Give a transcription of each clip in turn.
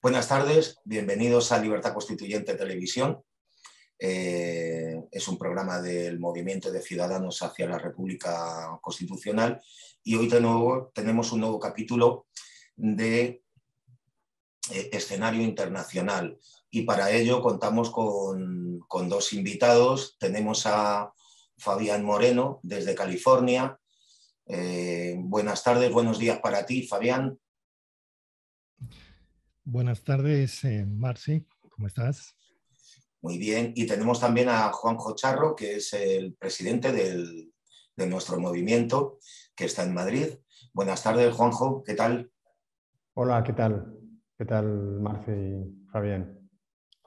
Buenas tardes, bienvenidos a Libertad Constituyente Televisión. Eh, es un programa del Movimiento de Ciudadanos hacia la República Constitucional y hoy de nuevo tenemos un nuevo capítulo de eh, escenario internacional y para ello contamos con, dos invitados. Tenemos a Fabián Moreno desde California. Eh, buenas tardes, buenos días para ti, Fabián. Buenas tardes, eh, Marci, ¿cómo estás? Muy bien, y tenemos también a Juanjo Charro, que es el presidente de nuestro movimiento, que está en Madrid. Buenas tardes, Juanjo, ¿qué tal? Hola, ¿qué tal? ¿Qué tal, Marci y Fabián?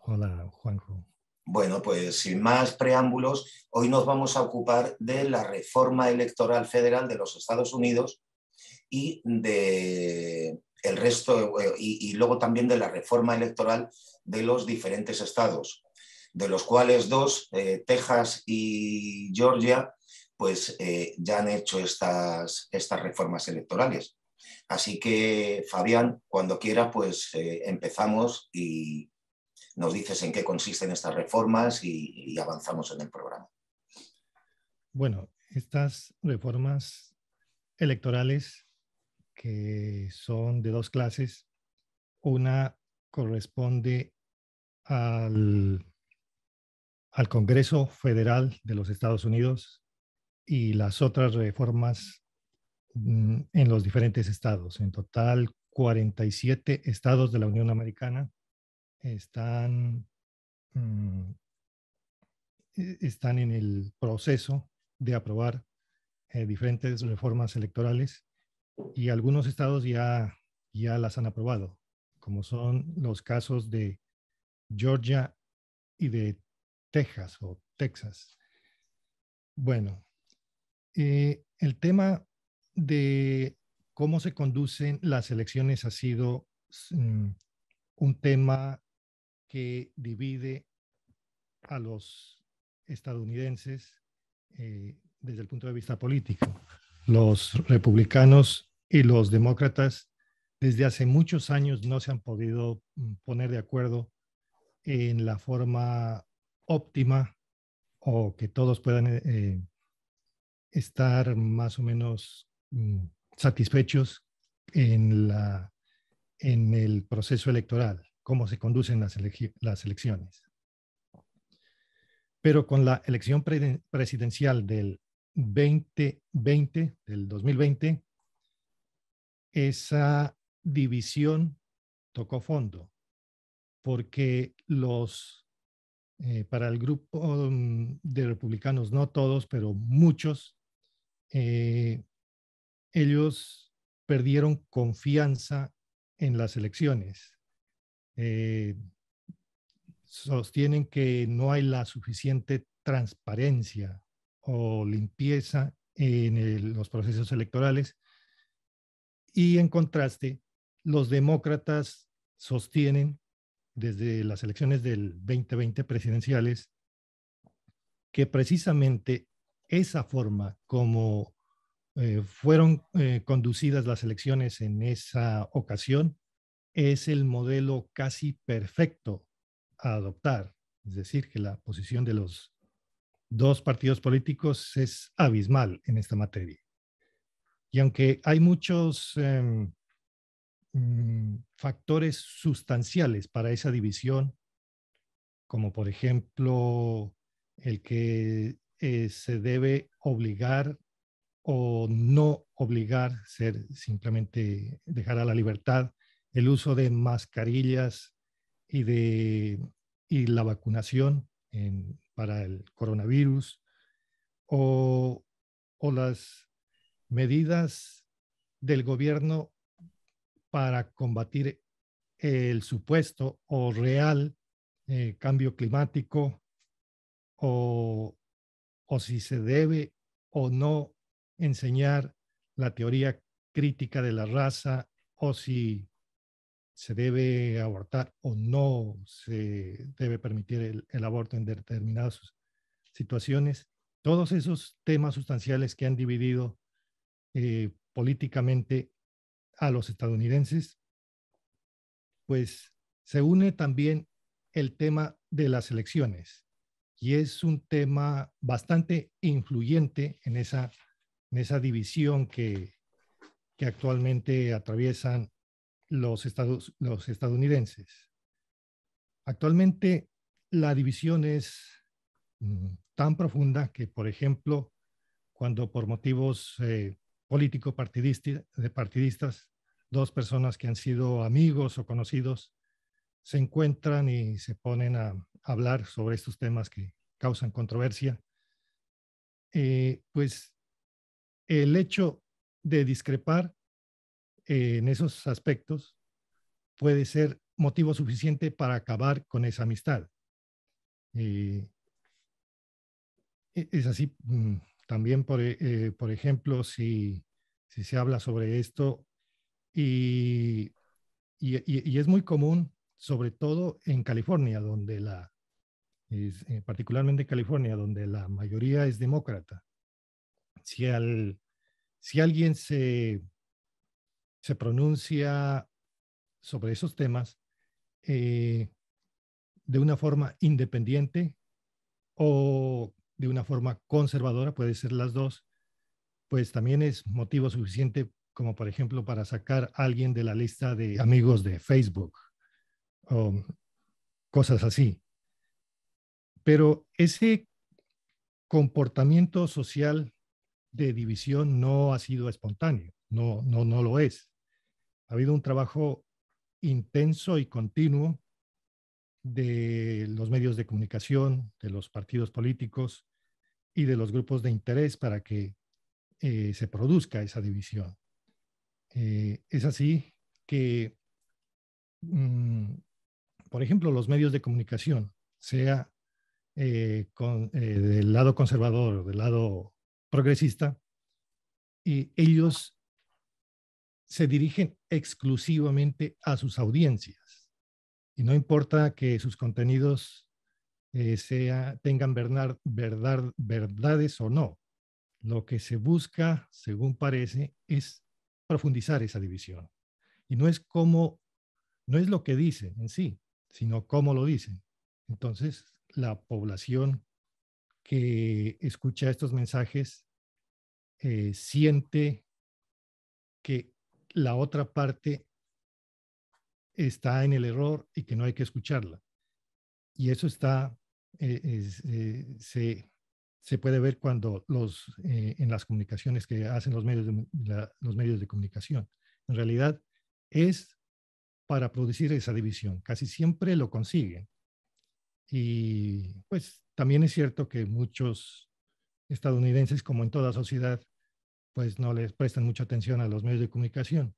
Hola, Juanjo. Bueno, pues sin más preámbulos, hoy nos vamos a ocupar de la reforma electoral federal de los Estados Unidos y de el resto, eh, y, luego también de la reforma electoral de los diferentes estados, de los cuales dos, eh, Texas y Georgia, pues eh, ya han hecho estas, estas reformas electorales. Así que, Fabián, cuando quiera pues empezamos y nos dices en qué consisten estas reformas y avanzamos en el programa. Bueno, estas reformas electorales que son de dos clases. Una corresponde al, al Congreso Federal de los Estados Unidos y las otras reformas mm, en los diferentes estados. En total, 47 estados de la Unión Americana están, mm, e-, están en el proceso de aprobar eh, diferentes reformas electorales y algunos estados ya, ya las han aprobado, como son los casos de Georgia y de Texas o Texas. Bueno, eh, el tema de cómo se conducen las elecciones ha sido mm, un tema que divide a los estadounidenses eh, desde el punto de vista político. Los republicanos y los demócratas desde hace muchos años no se han podido mm, poner de acuerdo en la forma óptima o que todos puedan eh, eh, estar más o menos mm, satisfechos en, la, en el proceso electoral, cómo se conducen las, las elecciones. Pero con la elección presidencial del 2020, del 2020, esa división tocó fondo, porque los, eh, para el grupo mm, de republicanos, no todos, pero muchos, eh, ellos perdieron confianza en las elecciones. Eh, sostienen que no hay la suficiente transparencia o limpieza en los procesos electorales y en contraste, los demócratas sostienen desde las elecciones del 2020 presidenciales que precisamente esa forma como eh, fueron eh, conducidas las elecciones en esa ocasión es el modelo casi perfecto a adoptar. Es decir, que la posición de los dos partidos políticos es abismal en esta materia. Y aunque hay muchos em, mm, factores sustanciales para esa división, como por ejemplo el que eh, se debe obligar o no obligar, ser simplemente dejar a la libertad el uso de mascarillas y de la vacunación para el coronavirus o, o las medidas del gobierno para combatir el supuesto o real eh, cambio climático o, si se debe o no enseñar la teoría crítica de la raza o si se debe abortar o no se debe permitir el, aborto en determinadas situaciones. Todos esos temas sustanciales que han dividido eh, políticamente a los estadounidenses, pues se une también el tema de las elecciones y es un tema bastante influyente en esa, en esa división que, que actualmente atraviesan los, estados, los estadounidenses. Actualmente la división es mm, tan profunda que, por ejemplo, cuando por motivos eh, político partidista, de partidistas, dos personas que han sido amigos o conocidos, se encuentran y se ponen a hablar sobre estos temas que causan controversia. Eh, pues el hecho de discrepar eh, en esos aspectos puede ser motivo suficiente para acabar con esa amistad. Eh, e-, es así, mm, también, por, eh, eh, por ejemplo, si, se habla sobre esto y, y, es muy común, sobre todo en California, donde la, eh, particularmente California, donde la mayoría es demócrata. Si, si alguien se, se pronuncia sobre esos temas de una forma independiente o de una forma conservadora, puede ser las dos, pues también es motivo suficiente como por ejemplo para sacar a alguien de la lista de amigos de Facebook o um, cosas así. Pero ese comportamiento social de división no ha sido espontáneo, no, no, no lo es. Ha habido un trabajo intenso y continuo de los medios de comunicación, de los partidos políticos, y de los grupos de interés para que eh, se produzca esa división. Eh, es así que, mm, por ejemplo, los medios de comunicación, sea eh, del lado conservador o del lado progresista, ellos se dirigen exclusivamente a sus audiencias. Y no importa que sus contenidos eh, sea, tengan verdad, verdades o no. Lo que se busca, según parece, es profundizar esa división. Y no es cómo, no es lo que dicen en sí, sino cómo lo dicen. Entonces, la población que escucha estos mensajes eh, siente que la otra parte está en el error y que no hay que escucharla. Y eso está eh, eh, se, puede ver cuando los, eh, en las comunicaciones que hacen los medios, de, los medios de comunicación. En realidad es para producir esa división. Casi siempre lo consiguen. Y pues también es cierto que muchos estadounidenses, como en toda sociedad, pues no les prestan mucha atención a los medios de comunicación.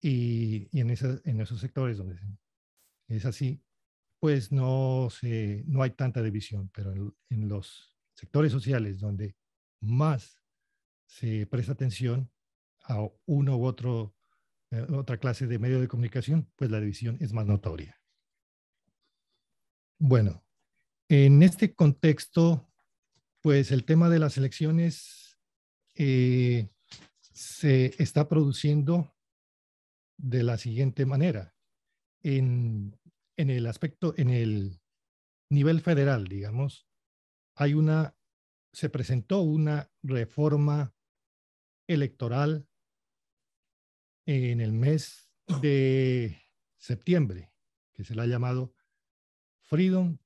Y, en, en esos sectores donde es así, pues no, se, no hay tanta división, pero en, los sectores sociales donde más se presta atención a uno u otro, eh, otra clase de medio de comunicación, pues la división es más notoria. Bueno, en este contexto, pues el tema de las elecciones eh, se está produciendo de la siguiente manera. En en el aspecto, en el nivel federal, digamos, hay una, se presentó una reforma electoral en el mes de septiembre, que se la ha llamado Freedom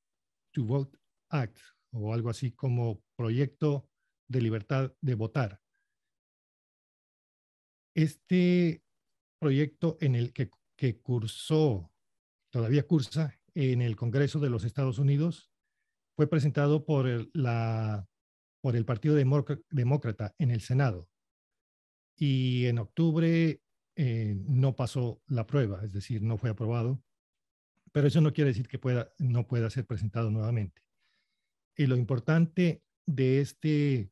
to Vote Act, o algo así como Proyecto de Libertad de Votar. Este proyecto en el que, que cursó todavía cursa en el Congreso de los Estados Unidos, fue presentado por el, la, por el Partido Demócrata en el Senado. Y en octubre eh, no pasó la prueba, es decir, no fue aprobado. Pero eso no quiere decir que pueda, no pueda ser presentado nuevamente. Y lo importante de este,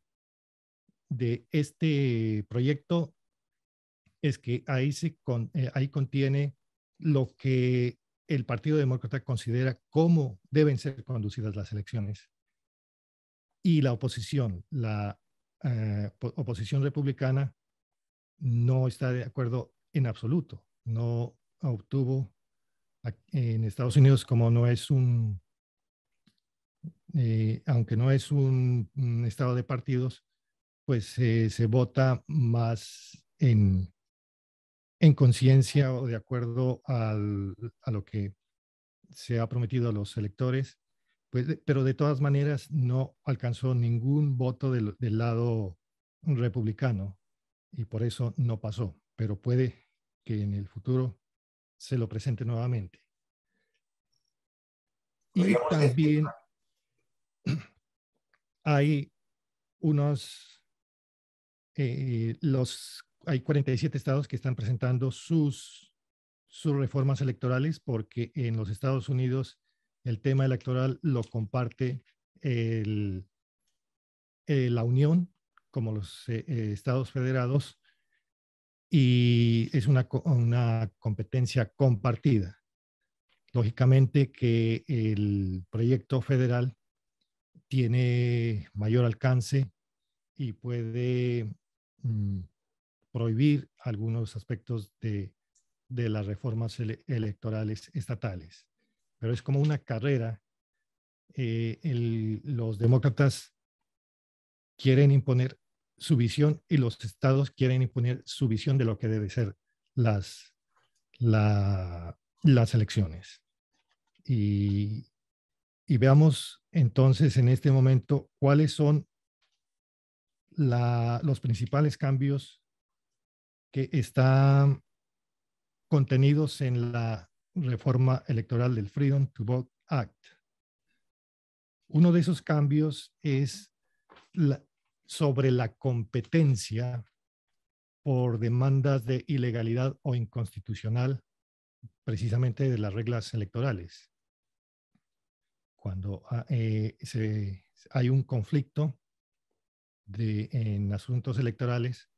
de este proyecto es que ahí, se eh, ahí contiene lo que el Partido Demócrata considera cómo deben ser conducidas las elecciones y la oposición, la eh, oposición republicana no está de acuerdo en absoluto, no obtuvo en Estados Unidos como no es un, eh, aunque no es un, estado de partidos, pues eh, se vota más en, en conciencia o de acuerdo a lo que se ha prometido a los electores, pues, pero de todas maneras no alcanzó ningún voto del, lado republicano y por eso no pasó, pero puede que en el futuro se lo presente nuevamente. Y también hay unos, eh, los hay 47 estados que están presentando sus, reformas electorales porque en los Estados Unidos el tema electoral lo comparte eh, la Unión como los eh, eh, estados federados y es una, competencia compartida. Lógicamente que el proyecto federal tiene mayor alcance y puede mm, prohibir algunos aspectos de, de las reformas electorales estatales. Pero es como una carrera. Eh, los demócratas quieren imponer su visión y los estados quieren imponer su visión de lo que debe ser las, las elecciones. Y, veamos entonces en este momento cuáles son los principales cambios que están contenidos en la reforma electoral del Freedom to Vote Act. Uno de esos cambios es sobre la competencia por demandas de ilegalidad o inconstitucional, precisamente de las reglas electorales. Cuando ah, eh, hay un conflicto en asuntos electorales,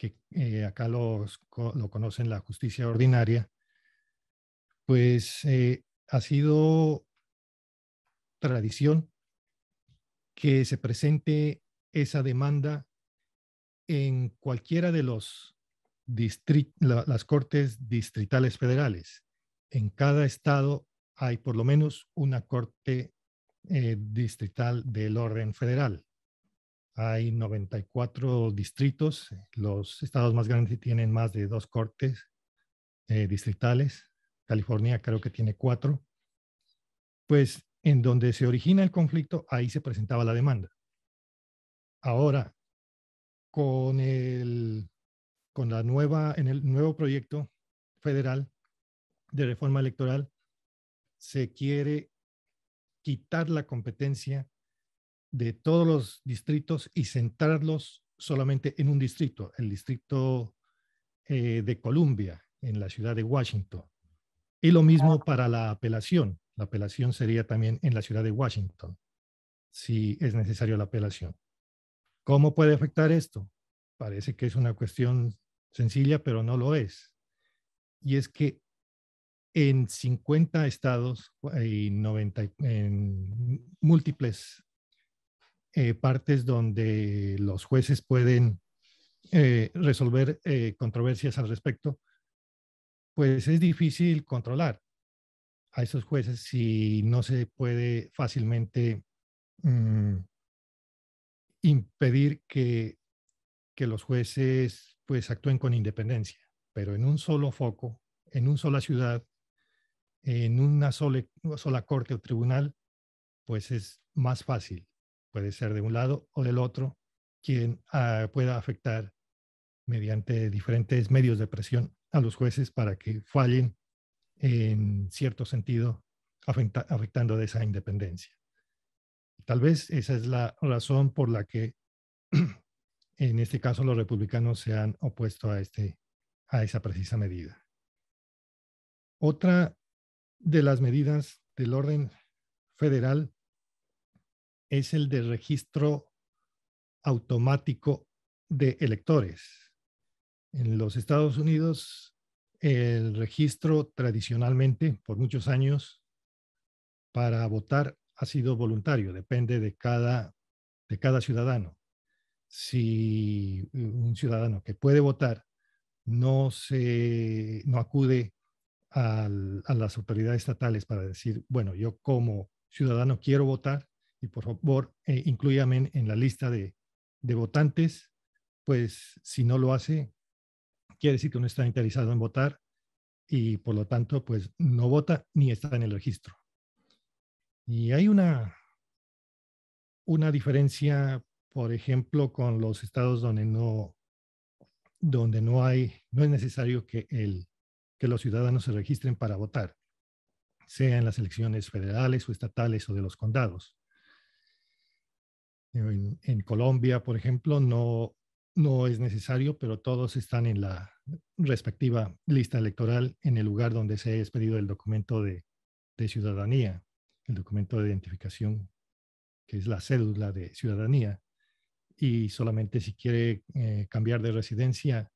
que eh, acá lo conocen la justicia ordinaria, pues eh, ha sido tradición que se presente esa demanda en cualquiera de los las cortes distritales federales. En cada estado hay por lo menos una corte eh, distrital del orden federal. Hay 94 distritos. Los estados más grandes tienen más de dos cortes eh, distritales. California creo que tiene cuatro. Pues en donde se origina el conflicto, ahí se presentaba la demanda. Ahora, con el, con la nueva, en el nuevo proyecto federal de reforma electoral, se quiere quitar la competencia de todos los distritos y centrarlos solamente en un distrito, el distrito eh, de Columbia, en la ciudad de Washington. Y lo mismo para la apelación. La apelación sería también en la ciudad de Washington, si es necesario la apelación. ¿Cómo puede afectar esto? Parece que es una cuestión sencilla, pero no lo es. Y es que en 50 estados eh, y 90, en múltiples eh, partes donde los jueces pueden eh, resolver eh, controversias al respecto, pues es difícil controlar a esos jueces si no se puede fácilmente mm, impedir que, los jueces pues actúen con independencia, pero en un solo foco, en una sola ciudad, en una sola, una sola corte o tribunal, pues es más fácil puede ser de un lado o del otro, quien ah, pueda afectar mediante diferentes medios de presión a los jueces para que fallen en cierto sentido, afectando de esa independencia. Tal vez esa es la razón por la que en este caso los republicanos se han opuesto a, este, a esa precisa medida. Otra de las medidas del orden federal es el de registro automático de electores. En los Estados Unidos, el registro tradicionalmente, por muchos años, para votar ha sido voluntario, depende de cada, de cada ciudadano. Si un ciudadano que puede votar no, se, no acude a las autoridades estatales para decir, bueno, yo como ciudadano quiero votar, y por favor eh, incluyame en la lista de, votantes, pues si no lo hace, quiere decir que no está interesado en votar y por lo tanto pues no vota ni está en el registro. Y hay una, una diferencia, por ejemplo, con los estados donde no, donde no hay, no es necesario que, el, que los ciudadanos se registren para votar sea en las elecciones federales o estatales o de los condados. En, Colombia, por ejemplo, no, no es necesario, pero todos están en la respectiva lista electoral en el lugar donde se ha expedido el documento de, de ciudadanía, el documento de identificación, que es la cédula de ciudadanía. Y solamente si quiere eh, cambiar de residencia,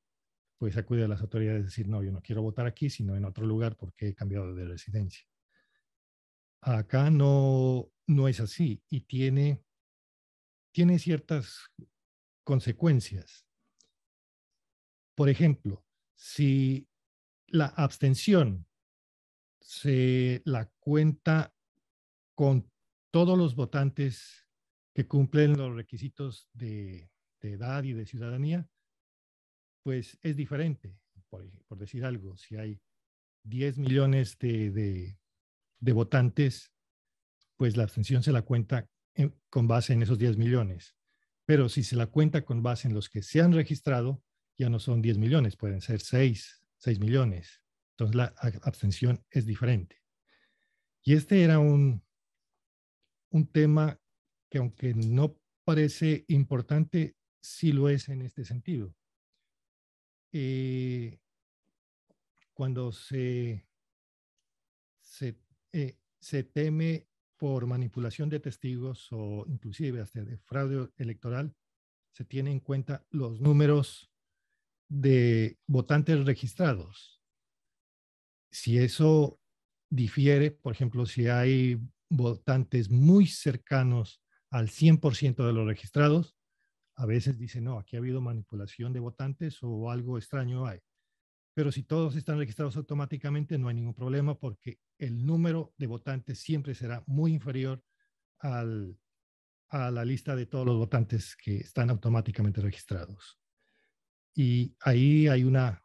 pues acude a las autoridades y decir, no, yo no quiero votar aquí, sino en otro lugar porque he cambiado de residencia. Acá no, no es así y tiene tiene ciertas consecuencias. Por ejemplo, si la abstención se la cuenta con todos los votantes que cumplen los requisitos de, edad y de ciudadanía, pues es diferente. Por, decir algo, si hay 10 millones de, de votantes, pues la abstención se la cuenta con base en esos 10 millones. Pero si se la cuenta con base en los que se han registrado, ya no son 10 millones, pueden ser 6, 6 millones. Entonces la abstención es diferente. Y este era un, un tema que aunque no parece importante, sí lo es en este sentido. Eh, cuando se, se, eh, se teme por manipulación de testigos o inclusive hasta de fraude electoral, se tienen en cuenta los números de votantes registrados. Si eso difiere, por ejemplo, si hay votantes muy cercanos al 100% de los registrados, a veces dicen, no, aquí ha habido manipulación de votantes o algo extraño hay. Pero si todos están registrados automáticamente, no hay ningún problema porque el número de votantes siempre será muy inferior a la lista de todos los votantes que están automáticamente registrados. Y ahí hay una,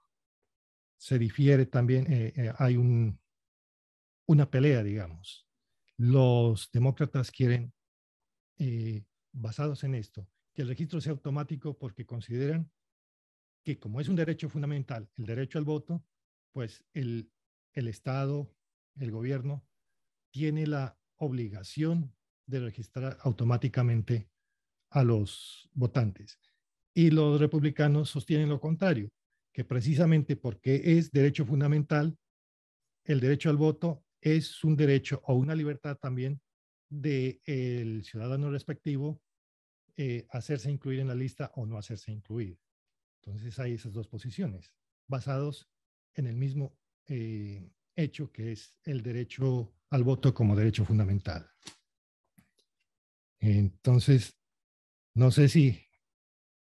se difiere también, eh, eh, hay un, una pelea, digamos. Los demócratas quieren, eh, basados en esto, que el registro sea automático porque consideran que como es un derecho fundamental, el derecho al voto, pues el, Estado, el gobierno, tiene la obligación de registrar automáticamente a los votantes. Y los republicanos sostienen lo contrario, que precisamente porque es derecho fundamental, el derecho al voto es un derecho o una libertad también del ciudadano respectivo eh, hacerse incluir en la lista o no hacerse incluir. Entonces hay esas dos posiciones, basadas en el mismo eh, hecho que es el derecho al voto como derecho fundamental. Entonces, no sé si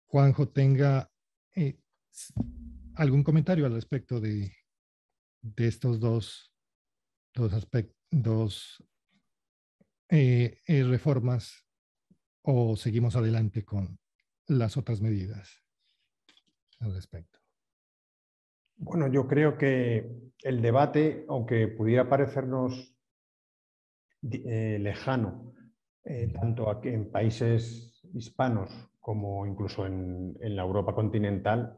Juanjo tenga eh, algún comentario al respecto de, estos dos, dos aspectos, dos eh, reformas o seguimos adelante con las otras medidas al respecto? Bueno, yo creo que el debate, aunque pudiera parecernos eh, lejano, eh, tanto aquí en países hispanos como incluso en, la Europa continental,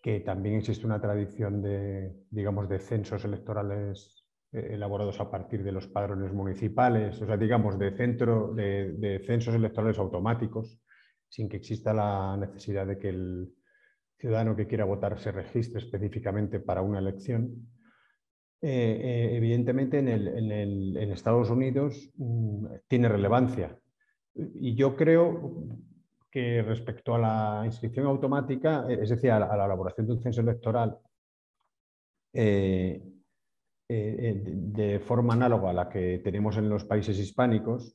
que también existe una tradición de, digamos, de censos electorales eh, elaborados a partir de los padrones municipales, o sea, digamos, de, centro, de censos electorales automáticos, sin que exista la necesidad de que el, ciudadano que quiera votar se registre específicamente para una elección. Eh, eh, evidentemente en, el, en, el, en, Estados Unidos mm, tiene relevancia. Y yo creo que respecto a la inscripción automática, eh, es decir, a la, elaboración de un censo electoral de forma análoga a la que tenemos en los países hispánicos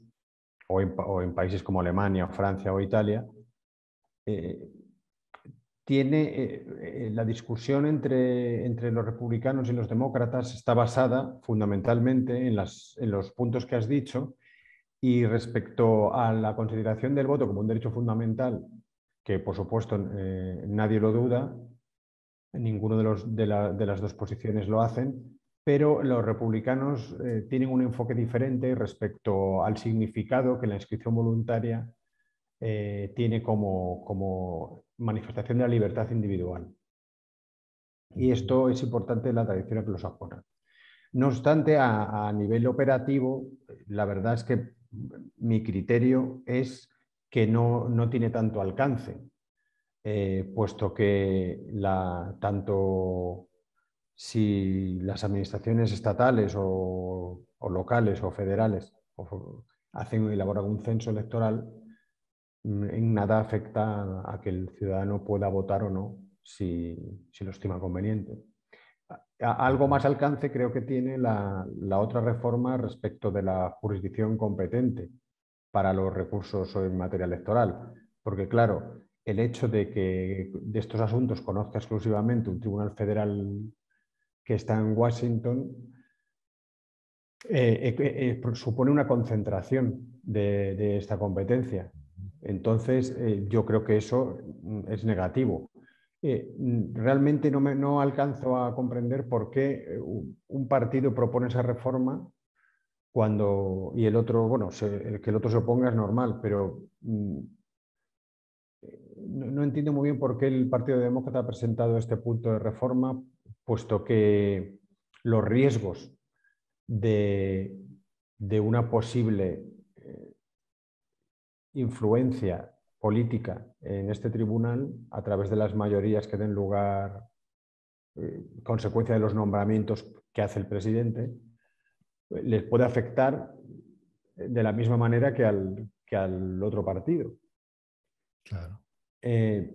o en, o en países como Alemania, Francia o Italia, tiene eh, eh, la discusión entre, los republicanos y los demócratas está basada fundamentalmente en, las, los puntos que has dicho y respecto a la consideración del voto como un derecho fundamental, que por supuesto eh, nadie lo duda, ninguno de, de, las dos posiciones lo hacen, pero los republicanos tienen un enfoque diferente respecto al significado que la inscripción voluntaria eh, tiene como, manifestación de la libertad individual. Y esto es importante en la tradición anglosajona. No obstante, a, nivel operativo, la verdad es que mi criterio es que no, tiene tanto alcance, eh, puesto que tanto si las administraciones estatales o, locales o federales hacen elaboran un censo electoral, en nada afecta a que el ciudadano pueda votar o no, si, lo estima conveniente. algo más alcance creo que tiene la, otra reforma respecto de la jurisdicción competente para los recursos en materia electoral, porque claro, el hecho de que de estos asuntos conozca exclusivamente un tribunal federal que está en Washington eh, eh, eh, supone una concentración de esta competencia entonces, eh, yo creo que eso mm, es negativo. Eh, mm, realmente no, me, alcanzo a comprender por qué eh, un partido propone esa reforma cuando y el otro, bueno, el que el otro se oponga es normal, pero mm, no, no, entiendo muy bien por qué el Partido Demócrata ha presentado este punto de reforma, puesto que los riesgos de, de una posible influencia política en este tribunal a través de las mayorías que den lugar, eh, consecuencia de los nombramientos que hace el presidente, les puede afectar de la misma manera que al, que al otro partido. Claro. Eh,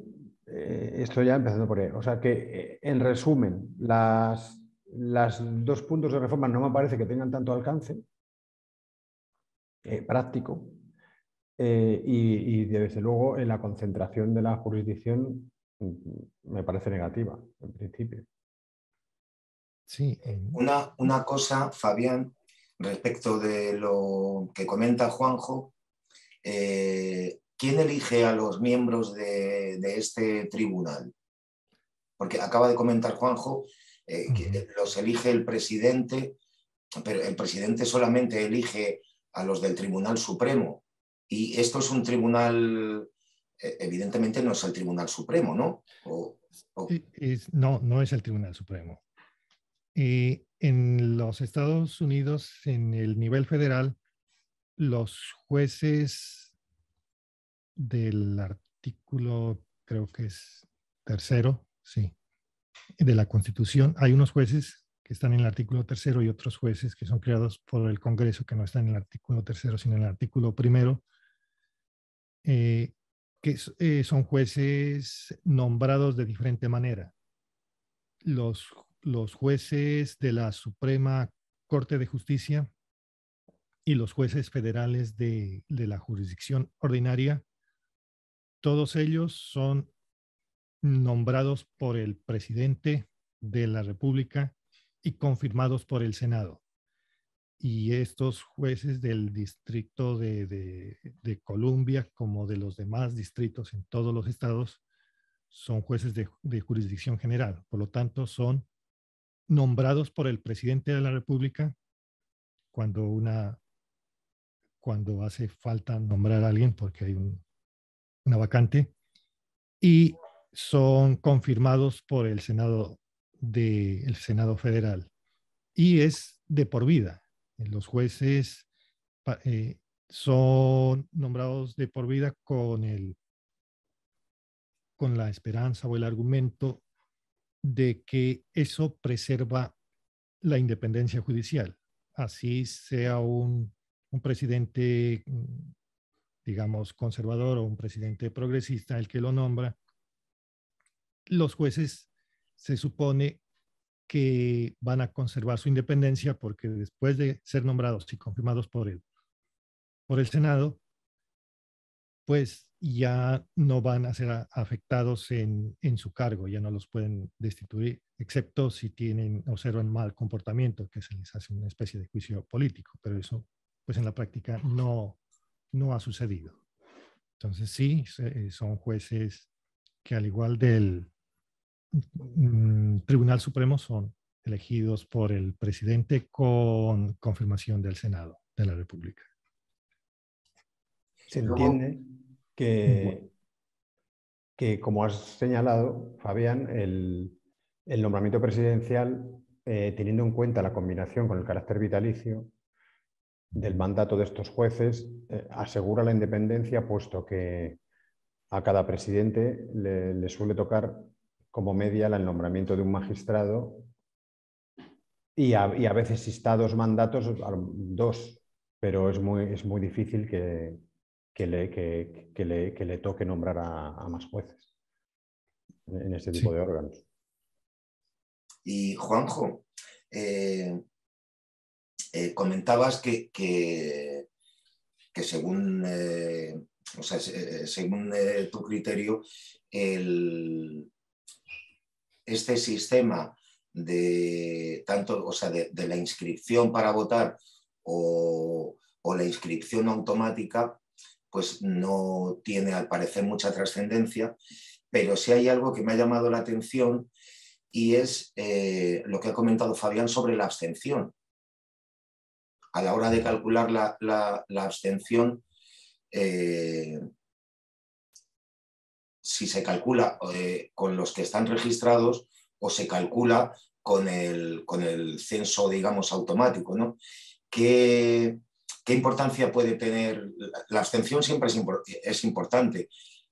eh, esto ya empezando por ahí. O sea que, en resumen, las, las dos puntos de reforma no me parece que tengan tanto alcance práctico, eh, y, desde luego en la concentración de la jurisdicción mm, me parece negativa, en principio. Sí. Una, cosa, Fabián, respecto de lo que comenta Juanjo, eh, ¿quién elige a los miembros de, este tribunal? Porque acaba de comentar Juanjo eh, que los elige el presidente, pero el presidente solamente elige a los del Tribunal Supremo. Y esto es un tribunal, e, evidentemente no es el Tribunal Supremo, ¿no? no, no es el Tribunal Supremo. en los Estados Unidos, en el nivel federal, los jueces del artículo, creo que es tercero, sí, de la Constitución, hay unos jueces que están en el artículo tercero y otros jueces que son creados por el Congreso que no están en el artículo tercero, sino en el artículo primero, eh, que eh, son jueces nombrados de diferente manera. Los, jueces de la Suprema Corte de Justicia y los jueces federales de la jurisdicción ordinaria, todos ellos son nombrados por el presidente de la República y confirmados por el Senado y estos jueces del distrito de, de, Columbia, como de los demás distritos en todos los estados, son jueces de, jurisdicción general. Por lo tanto, son nombrados por el presidente de la República cuando, una, cuando hace falta nombrar a alguien porque hay una vacante, y son confirmados por el Senado, de, el Senado Federal. Y es de por vida los jueces eh, son nombrados de por vida con, con la esperanza o el argumento de que eso preserva la independencia judicial. Así sea un, un presidente, digamos, conservador o un presidente progresista el que lo nombra, los jueces se supone que van a conservar su independencia porque después de ser nombrados y confirmados por el, por el Senado, pues ya no van a ser afectados en, su cargo, ya no los pueden destituir, excepto si tienen, observan mal comportamiento, que se les hace una especie de juicio político, pero eso pues en la práctica no, no ha sucedido. Entonces sí, eh, son jueces que al igual del, Mm, Tribunal Supremo son elegidos por el presidente con confirmación del Senado de la República. Se entiende que, como has señalado, Fabián, el, nombramiento presidencial, eh, teniendo en cuenta la combinación con el carácter vitalicio del mandato de estos jueces, eh, asegura la independencia, puesto que a cada presidente le suele tocar como media el nombramiento de un magistrado y a, veces a, veces dos mandatos, dos, pero es muy, es muy difícil que, le, que, le, toque nombrar a, más jueces en este tipo de órganos. Y Juanjo, eh, eh, comentabas que, que, según, eh, según tu criterio, el, este sistema de tanto, de, la inscripción para votar o, la inscripción automática, pues no tiene al parecer mucha trascendencia, pero sí hay algo que me ha llamado la atención y es eh, lo que ha comentado Fabián sobre la abstención. A la hora de calcular la, abstención, eh, si se calcula eh, con los que están registrados o se calcula con el, con el censo, digamos, automático, ¿no? ¿Qué, qué importancia puede tener? La abstención siempre es, importante,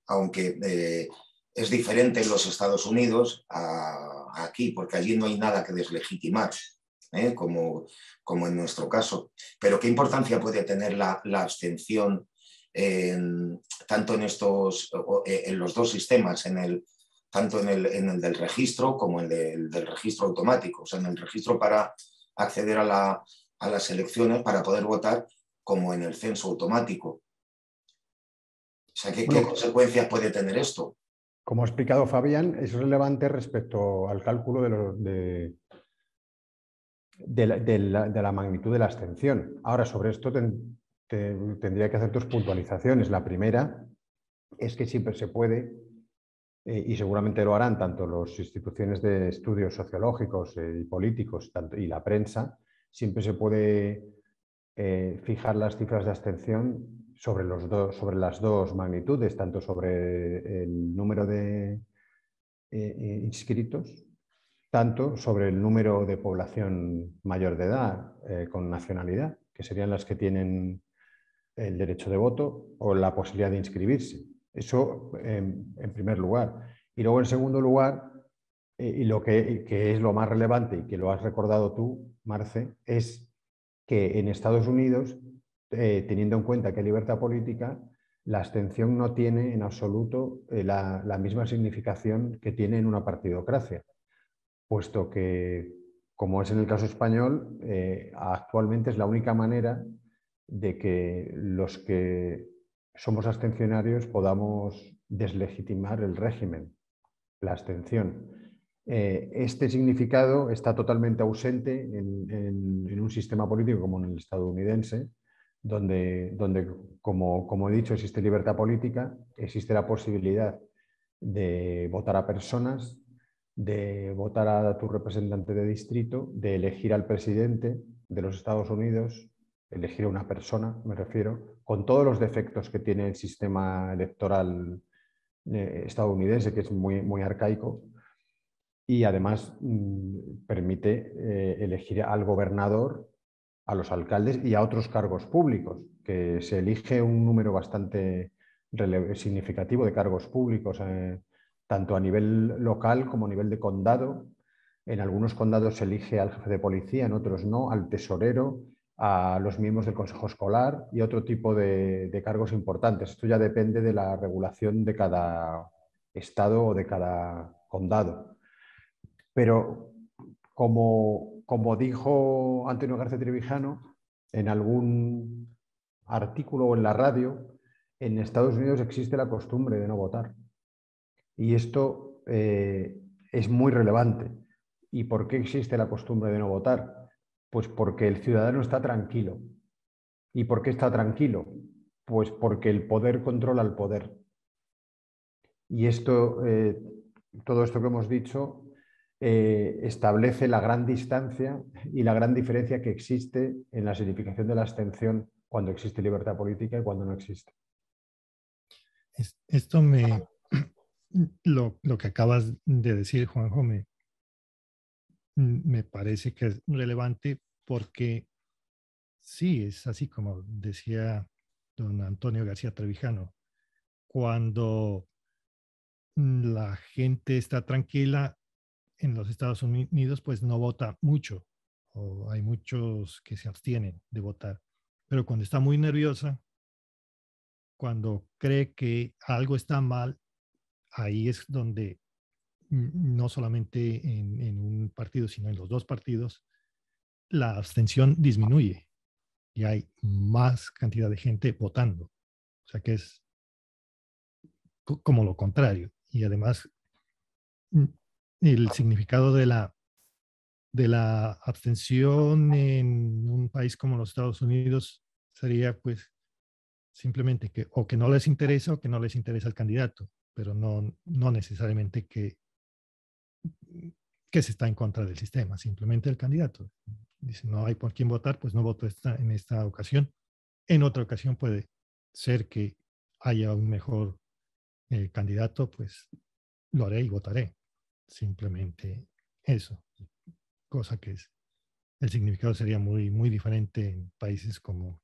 aunque eh, es diferente en los Estados Unidos a, aquí, porque allí no hay nada que deslegitimar. ¿eh? como, como en nuestro caso. Pero ¿qué importancia puede tener la, la abstención tanto en, estos, eh, en los dos sistemas, en el, tanto en el, del registro como en el del, registro automático, o sea, en el registro para acceder a, las elecciones, para poder votar, como en el censo automático. O sea, ¿qué, consecuencias puede tener esto? Como ha explicado Fabián, es relevante respecto al cálculo de, la, magnitud de la abstención. Ahora, sobre esto tendría que hacer dos puntualizaciones. La primera es que siempre se puede, eh, y seguramente lo harán tanto las instituciones de estudios sociológicos eh, y políticos tanto, y la prensa, siempre se puede eh, fijar las cifras de abstención sobre, los sobre las dos magnitudes, tanto sobre el número de inscritos, tanto sobre el número de población mayor de edad con nacionalidad, que serían las que tienen el derecho de voto o la posibilidad de inscribirse. Eso en, primer lugar. Y luego en segundo lugar, eh, y lo que, es lo más relevante y que lo has recordado tú, Marce, es que en Estados Unidos, eh, teniendo en cuenta que hay libertad política, la abstención no tiene en absoluto eh, la, misma significación que tiene en una partidocracia, puesto que como es en el caso español, actualmente es la única manera de que los que somos abstencionarios podamos deslegitimar el régimen, la abstención. Eh, este significado está totalmente ausente en, un sistema político como en el estadounidense, donde, como he dicho, existe libertad política, existe la posibilidad de votar a personas, de votar a tu representante de distrito, de elegir al presidente de los Estados Unidos, elegir a una persona, me refiero, con todos los defectos que tiene el sistema electoral eh, estadounidense, que es muy, muy arcaico, y además mm, permite eh, elegir al gobernador, a los alcaldes y a otros cargos públicos, que se elige un número bastante significativo de cargos públicos, eh, tanto a nivel local como a nivel de condado. En algunos condados se elige al jefe de policía, en otros no, al tesorero, a los miembros del Consejo Escolar y otro tipo de, cargos importantes. Esto ya depende de la regulación de cada estado o de cada condado. Pero como, dijo Antonio García Trevijano en algún artículo o en la radio, en Estados Unidos existe la costumbre de no votar. Y esto eh, es muy relevante. ¿Y por qué existe la costumbre de no votar? Pues porque el ciudadano está tranquilo. ¿Y por qué está tranquilo? Pues porque el poder controla al poder. Y esto, eh, todo esto que hemos dicho eh, establece la gran distancia y la gran diferencia que existe en la significación de la abstención cuando existe libertad política y cuando no existe. Esto me, ah. lo, lo que acabas de decir, Juanjo, Mm, me parece que es relevante porque sí, es así como decía don Antonio García Trevijano, cuando mm, la gente está tranquila en los Estados Unidos, pues no vota mucho, o hay muchos que se abstienen de votar, pero cuando está muy nerviosa, cuando cree que algo está mal, ahí es donde no solamente en, un partido, sino en los dos partidos, la abstención disminuye y hay más cantidad de gente votando. O sea que es como lo contrario. Y además, mm, el significado de la, de la abstención en un país como los Estados Unidos sería pues simplemente que o que no les interesa o que no les interesa el candidato, pero no, no necesariamente que que se está en contra del sistema, simplemente el candidato. Dice, no hay por quién votar, pues no voto esta, en esta ocasión. En otra ocasión puede ser que haya un mejor eh, candidato, pues lo haré y votaré. Simplemente eso. Cosa que es, el significado sería muy, muy diferente en países como,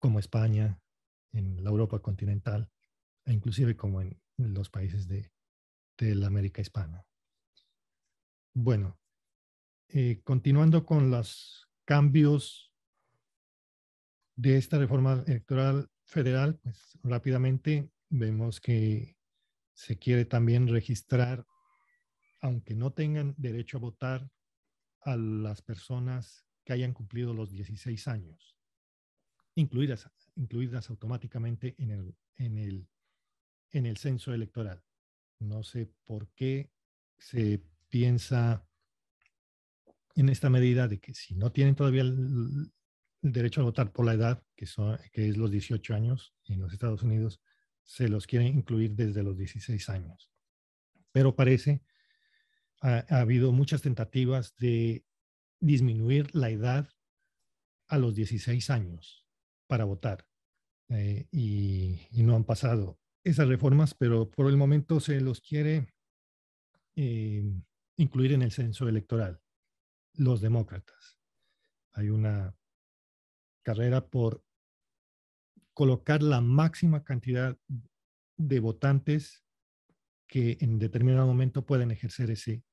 como España, en la Europa continental, e inclusive como en los países de, de la América hispana. Bueno, eh, continuando con los cambios de esta reforma electoral federal, pues rápidamente vemos que se quiere también registrar, aunque no tengan derecho a votar, a las personas que hayan cumplido los 16 años, incluidas, incluidas automáticamente en en, el, en el censo electoral. No sé por qué se piensa en esta medida de que si no tienen todavía el, derecho a votar por la edad, que, son, que es los 18 años en los Estados Unidos, se los quieren incluir desde los 16 años. Pero parece, ha, habido muchas tentativas de disminuir la edad a los 16 años para votar eh, y, no han pasado esas reformas, pero por el momento se los quiere eh, incluir en el censo electoral, los demócratas. Hay una carrera por colocar la máxima cantidad de votantes que en determinado momento pueden ejercer ese,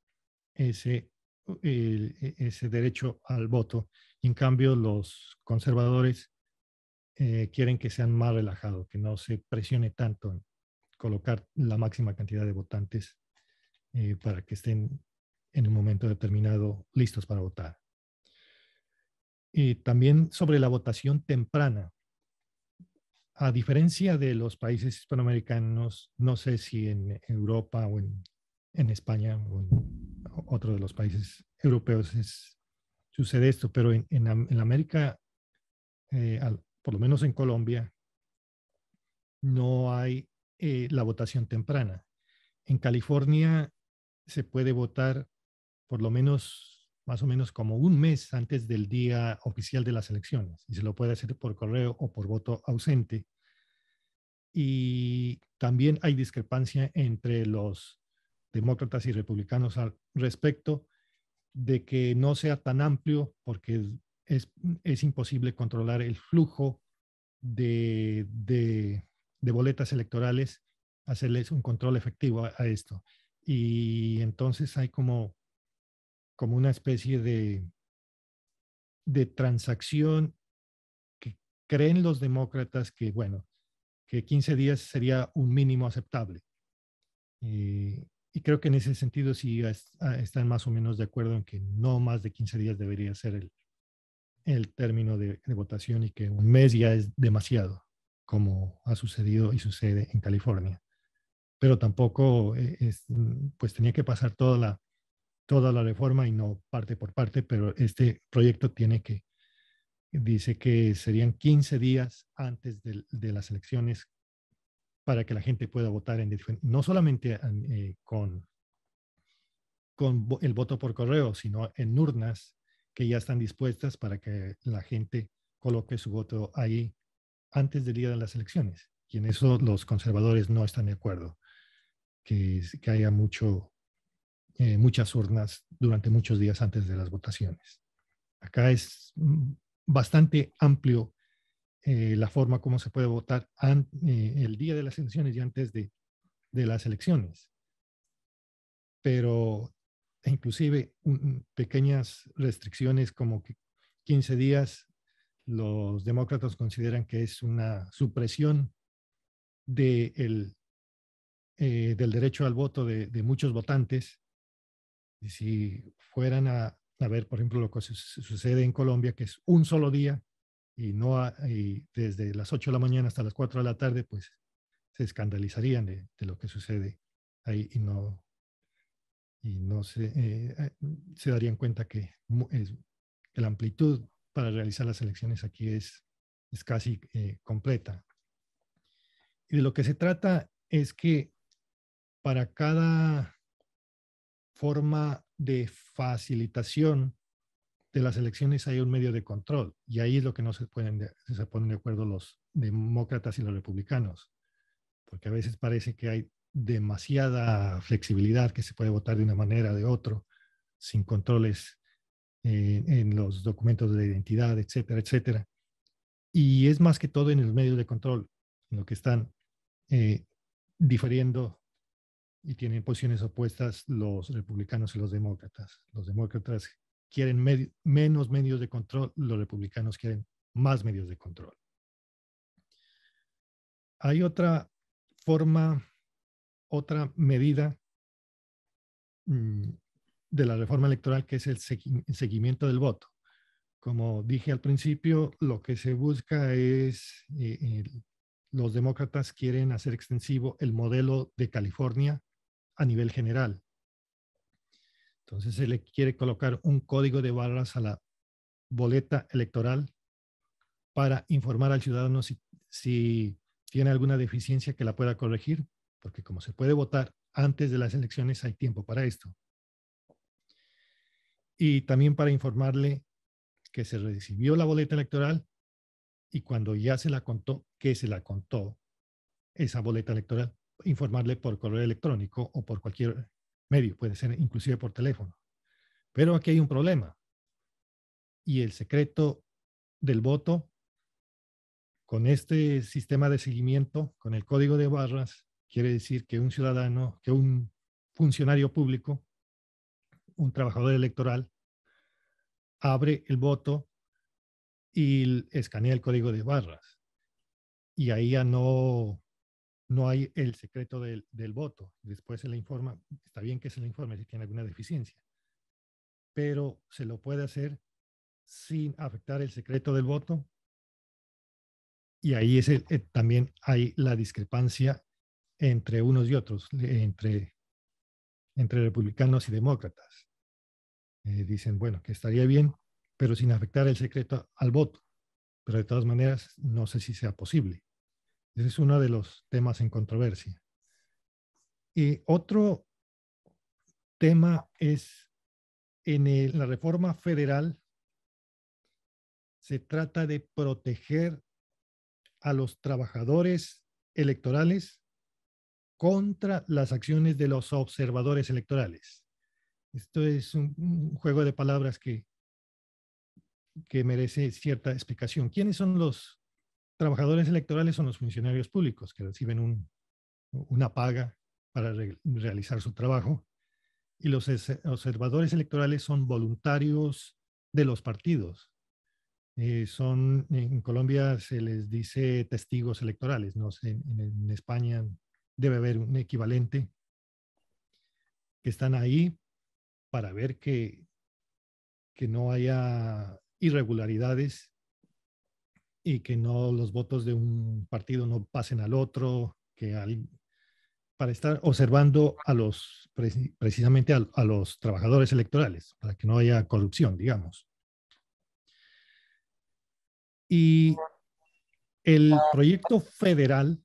ese, e, ese derecho al voto. en cambio, los conservadores eh, quieren que sean más relajados, que no se presione tanto en colocar la máxima cantidad de votantes eh, para que estén en un momento determinado listos para votar. Y también sobre la votación temprana. A diferencia de los países hispanoamericanos, no sé si en Europa o en, España o en otro de los países europeos sucede esto, pero en, América, eh, por lo menos en Colombia, no hay eh, la votación temprana. En California se puede votar por lo menos más o menos como un mes antes del día oficial de las elecciones y se lo puede hacer por correo o por voto ausente. Y también hay discrepancia entre los demócratas y republicanos al respecto de que no sea tan amplio porque es, es imposible controlar el flujo de, de, boletas electorales, hacerles un control efectivo a esto. Y entonces hay como como una especie de, de transacción que creen los demócratas que, bueno, que 15 días sería un mínimo aceptable. Eh, y creo que en ese sentido sí ah, están más o menos de acuerdo en que no más de 15 días debería ser el, término de, votación y que un mes ya es demasiado, como ha sucedido y sucede en California. Pero tampoco, eh, pues tenía que pasar toda la, toda la reforma y no parte por parte, pero este proyecto tiene que, dice que serían 15 días antes de, las elecciones para que la gente pueda votar en no solamente eh, con, con el voto por correo, sino en urnas que ya están dispuestas para que la gente coloque su voto ahí antes del día de las elecciones. Y en eso los conservadores no están de acuerdo, que, que haya mucho eh, muchas urnas durante muchos días antes de las votaciones. Acá es mm, bastante amplio eh, la forma como se puede votar eh, el día de las elecciones y antes de, las elecciones. Pero inclusive pequeñas restricciones como que 15 días, los demócratas consideran que es una supresión de del derecho al voto de, de muchos votantes y si fueran a, a ver, por ejemplo, lo que sucede en Colombia, que es un solo día y, no y desde las 8 de la mañana hasta las 4 de la tarde, pues se escandalizarían de, de lo que sucede ahí y no, y no se, eh, eh, se darían cuenta que, es, la amplitud para realizar las elecciones aquí es, es casi eh, completa. Y de lo que se trata es que para cada forma de facilitación de las elecciones hay un medio de control y ahí es lo que no se, pueden se ponen de acuerdo los demócratas y los republicanos, porque a veces parece que hay demasiada flexibilidad que se puede votar de una manera de otro sin controles eh, en los documentos de identidad, etcétera, etcétera. Y es más que todo en el medio de control, lo que están eh, diferiendo y tienen posiciones opuestas los republicanos y los demócratas. Los demócratas quieren menos medios de control, los republicanos quieren más medios de control. Hay otra forma, otra medida mm, de la reforma electoral que es el seguimiento del voto. Como dije al principio, lo que se busca es eh, los demócratas quieren hacer extensivo el modelo de California a nivel general. Entonces se le quiere colocar un código de barras a la boleta electoral para informar al ciudadano si, si tiene alguna deficiencia que la pueda corregir, porque como se puede votar antes de las elecciones hay tiempo para esto. Y también para informarle que se recibió la boleta electoral y cuando ya se la contó, que se la contó esa boleta electoral informarle por correo electrónico o por cualquier medio, puede ser inclusive por teléfono. Pero aquí hay un problema. Y el secreto del voto, con este sistema de seguimiento, con el código de barras, quiere decir que un ciudadano, que un funcionario público, un trabajador electoral, abre el voto y escanea el código de barras. Y ahí ya no no hay el secreto del, voto. Después se le informa, está bien que se le informe si tiene alguna deficiencia, pero se lo puede hacer sin afectar el secreto del voto. Y ahí es eh, también hay la discrepancia entre unos y otros, entre, entre republicanos y demócratas. Eh, dicen, bueno, que estaría bien, pero sin afectar el secreto al voto. Pero de todas maneras, no sé si sea posible. Ese es uno de los temas en controversia. Y eh, otro tema es en la reforma federal se trata de proteger a los trabajadores electorales contra las acciones de los observadores electorales. Esto es un, un juego de palabras que, que merece cierta explicación. ¿Quiénes son los trabajadores electorales son los funcionarios públicos que reciben un, una paga para realizar su trabajo y los observadores electorales son voluntarios de los partidos. Eh, son, en Colombia se les dice testigos electorales, no sé, en, en España debe haber un equivalente que están ahí para ver que, que no haya irregularidades y que no los votos de un partido no pasen al otro, que para estar observando a los precisamente a, los trabajadores electorales, para que no haya corrupción, digamos. Y el proyecto federal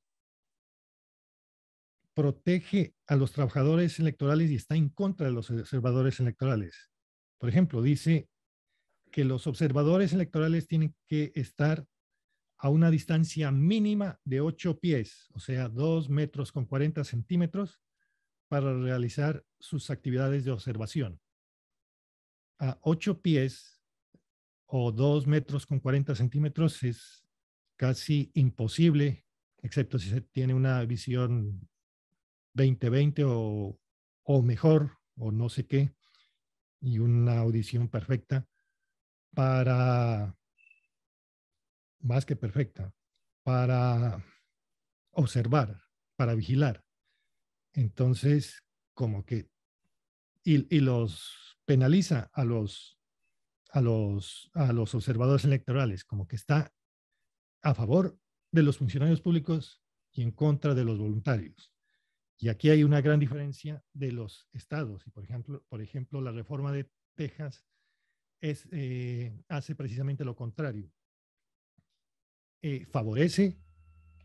protege a los trabajadores electorales y está en contra de los observadores electorales. Por ejemplo, dice que los observadores electorales tienen que estar a una distancia mínima de 8 pies, o sea, 2 metros con 40 centímetros, para realizar sus actividades de observación. A 8 pies o 2 metros con 40 centímetros es casi imposible, excepto si se tiene una visión 20-20 o, o mejor, o no sé qué, y una audición perfecta para más que perfecta para observar, para vigilar. Entonces, como que, y, los penaliza a los, a, los, a los observadores electorales, como que está a favor de los funcionarios públicos y en contra de los voluntarios. Y aquí hay una gran diferencia de los estados. Y por ejemplo, por ejemplo la reforma de Texas es, eh, hace precisamente lo contrario. Eh, favorece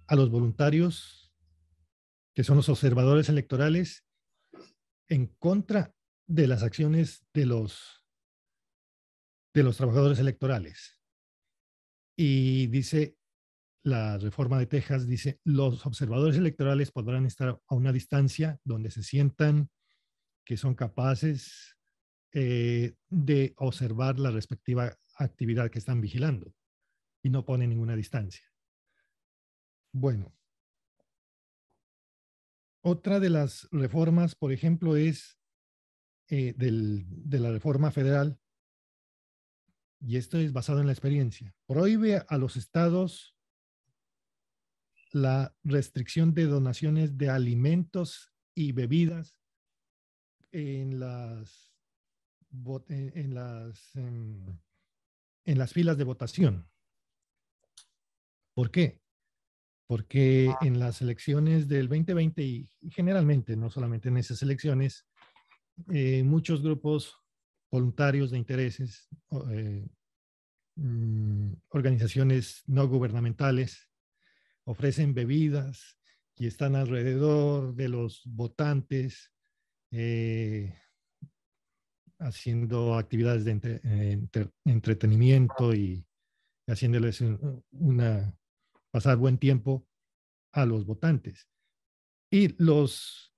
a los voluntarios, que son los observadores electorales, en contra de las acciones de los, de los trabajadores electorales. Y dice la reforma de Texas, dice, los observadores electorales podrán estar a una distancia donde se sientan que son capaces eh, de observar la respectiva actividad que están vigilando y no pone ninguna distancia. Bueno, otra de las reformas, por ejemplo, es eh, de la reforma federal, y esto es basado en la experiencia, prohíbe a los estados la restricción de donaciones de alimentos y bebidas en las, en, las, em, en las filas de votación. ¿Por qué? Porque ah. en las elecciones del 2020 y generalmente, no solamente en esas elecciones, eh, muchos grupos voluntarios de intereses, eh, mm, organizaciones no gubernamentales, ofrecen bebidas y están alrededor de los votantes eh, haciendo actividades de entretenimiento y haciéndoles una pasar buen tiempo a los votantes. Y los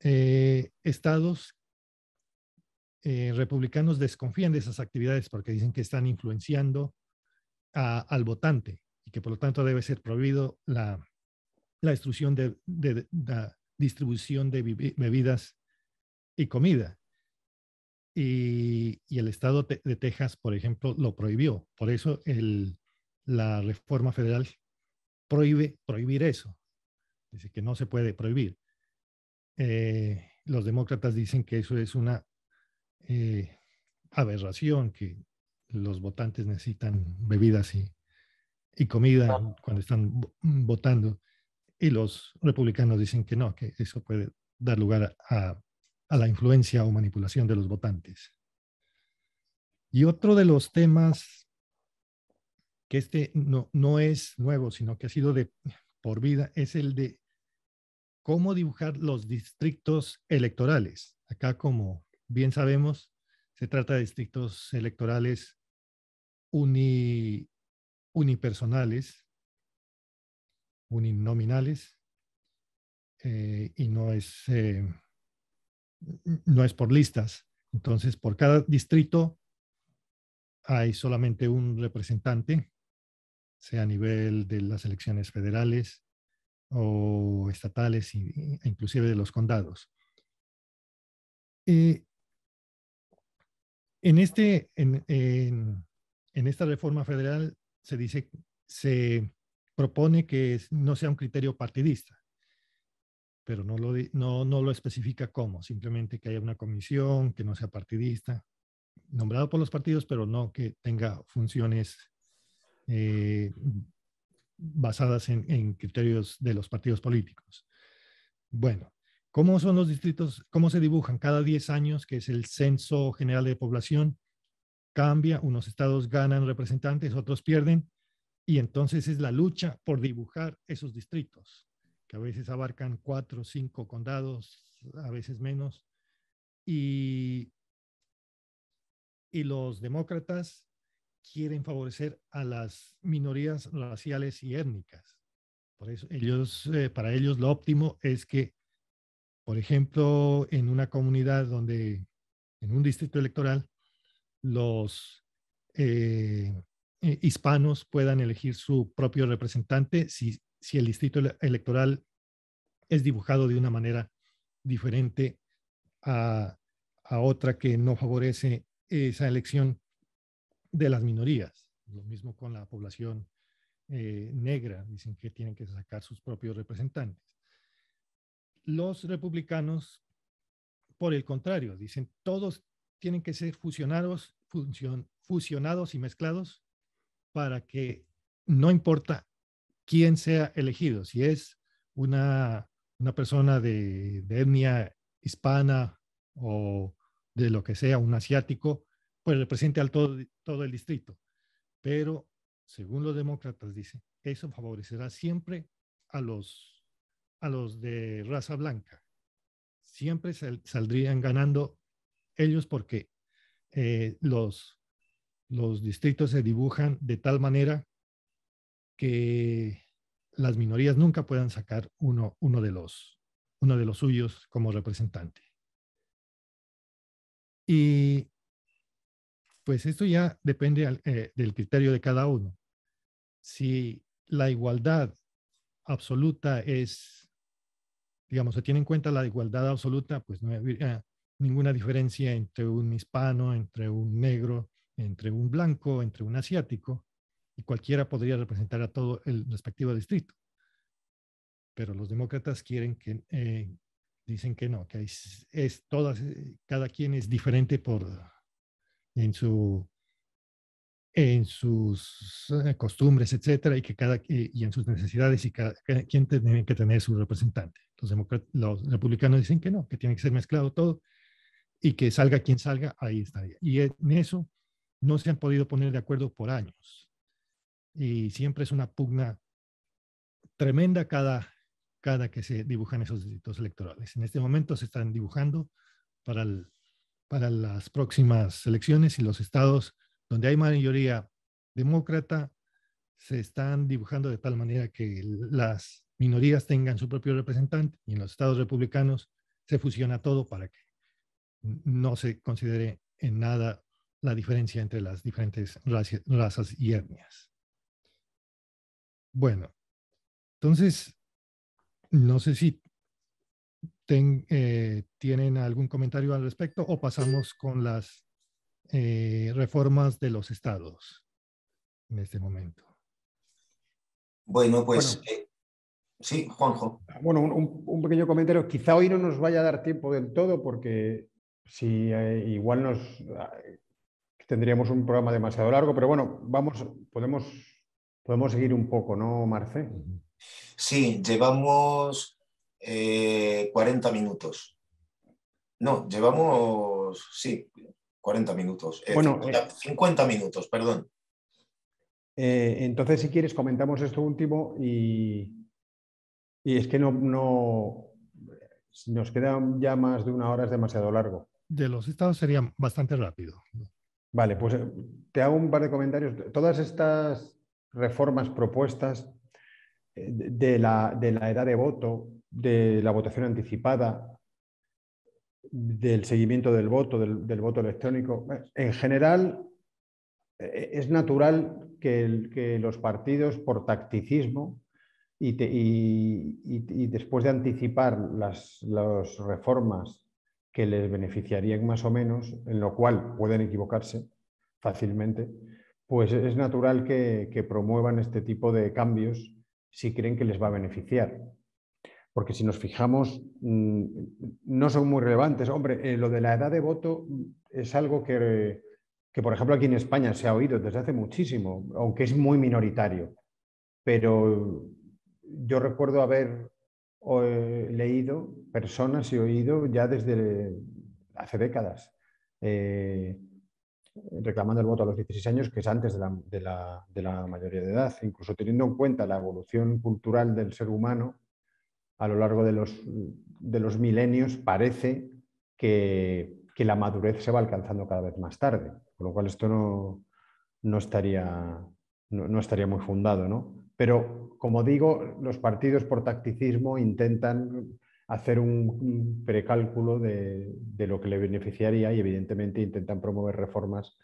eh, estados eh, republicanos desconfían de esas actividades porque dicen que están influenciando al votante y que por lo tanto debe ser prohibido la, la de, la distribución de bebidas y comida. Y, el estado de Texas, por ejemplo, lo prohibió. Por eso la reforma federal prohíbe prohibir eso. Dice que no se puede prohibir. Eh, los demócratas dicen que eso es una eh, aberración, que los votantes necesitan bebidas y, comida ah. cuando están mm, votando. Y los republicanos dicen que no, que eso puede dar lugar a la influencia o manipulación de los votantes. Y otro de los temas que este no, no es nuevo, sino que ha sido de por vida, es el de cómo dibujar los distritos electorales. Acá, como bien sabemos, se trata de distritos electorales unipersonales, uninominales, eh, y no es, eh, no es por listas. Entonces, por cada distrito hay solamente un representante sea a nivel de las elecciones federales o estatales, e inclusive de los condados. Eh, en, este, en, en, esta reforma federal se dice, se propone que no sea un criterio partidista, pero no lo, no, no lo especifica cómo, simplemente que haya una comisión que no sea partidista, nombrado por los partidos, pero no que tenga funciones eh, basadas en, criterios de los partidos políticos. Bueno, ¿cómo son los distritos? ¿Cómo se dibujan? Cada 10 años, que es el Censo General de Población, cambia, unos estados ganan representantes, otros pierden, y entonces es la lucha por dibujar esos distritos, que a veces abarcan cuatro, cinco condados, a veces menos, y, y los demócratas quieren favorecer a las minorías raciales y étnicas. Por eso ellos, eh, para ellos lo óptimo es que, por ejemplo, en una comunidad donde, en un distrito electoral, los eh, eh, hispanos puedan elegir su propio representante si, si el distrito electoral es dibujado de una manera diferente a, a otra que no favorece esa elección de las minorías. Lo mismo con la población eh, negra, dicen que tienen que sacar sus propios representantes. Los republicanos, por el contrario, dicen todos tienen que ser fusionados, fusionados y mezclados para que no importa quién sea elegido, si es una, una persona de, de etnia hispana o de lo que sea, un asiático, pues represente al todo, todo el distrito. Pero, según los demócratas, dice, eso favorecerá siempre a los, a los de raza blanca. Siempre saldrían ganando ellos porque eh, los, los distritos se dibujan de tal manera que las minorías nunca puedan sacar uno, uno, de, los, uno de los suyos como representante. Y pues esto ya depende eh, del criterio de cada uno. Si la igualdad absoluta es, digamos, se tiene en cuenta la igualdad absoluta, pues no hay ninguna diferencia entre un hispano, entre un negro, entre un blanco, entre un asiático, y cualquiera podría representar a todo el respectivo distrito. Pero los demócratas quieren que, eh, dicen que no, que es todas, eh, cada quien es diferente por en, su, en sus eh, costumbres, etcétera, y que cada eh, y en sus necesidades y cada, quien tiene que tener su representante. Los, los republicanos dicen que no, que tiene que ser mezclado todo y que salga quien salga, ahí estaría Y en eso no se han podido poner de acuerdo por años. Y siempre es una pugna tremenda cada, cada que se dibujan esos distritos electorales. En este momento se están dibujando para el para las próximas elecciones y los estados donde hay mayoría demócrata se están dibujando de tal manera que las minorías tengan su propio representante y en los estados republicanos se fusiona todo para que no se considere en nada la diferencia entre las diferentes razas y etnias. Bueno, entonces, no sé si eh, tienen algún comentario al respecto o pasamos con las eh, reformas de los estados en este momento. Bueno, pues eh, sí, Juanjo. Ah, bueno, un, pequeño comentario. Quizá hoy no nos vaya a dar tiempo del todo porque si igual nos ah, tendríamos un programa demasiado largo, pero bueno, vamos, podemos, podemos seguir un poco, ¿no, Marce? Sí, llevamos 40 eh, minutos. No, llevamos, sí, 40 minutos. Eh, bueno, 50, eh. minutos, perdón. entonces, si quieres, comentamos esto último y, y es que no, no nos queda ya más de una hora, es demasiado largo. De los estados sería bastante rápido. Vale, pues te hago un par de comentarios. Todas estas reformas propuestas de la, de la edad de voto de la votación anticipada, del seguimiento del voto, del, voto electrónico. En general, eh, es natural que, los partidos, por tacticismo, y, después de anticipar las, reformas que les beneficiarían más o menos, en lo cual pueden equivocarse fácilmente, pues es natural que promuevan este tipo de cambios si creen que les va a beneficiar porque si nos fijamos, mm, no son muy relevantes. Hombre, eh, lo de la edad de voto mm, es algo que, por ejemplo, aquí en España se ha oído desde hace muchísimo, aunque es muy minoritario. Pero yo recuerdo haber eh, leído personas y oído ya desde hace décadas. Eh, reclamando el voto a los 16 años, que es antes de la mayoría de edad, incluso teniendo en cuenta la evolución cultural del ser humano, a lo largo de los, de los milenios parece que, la madurez se va alcanzando cada vez más tarde, con lo cual esto no, estaría, no, estaría muy fundado. Pero, como digo, los partidos por tacticismo intentan hacer un precálculo de, lo que le beneficiaría y evidentemente intentan promover reformas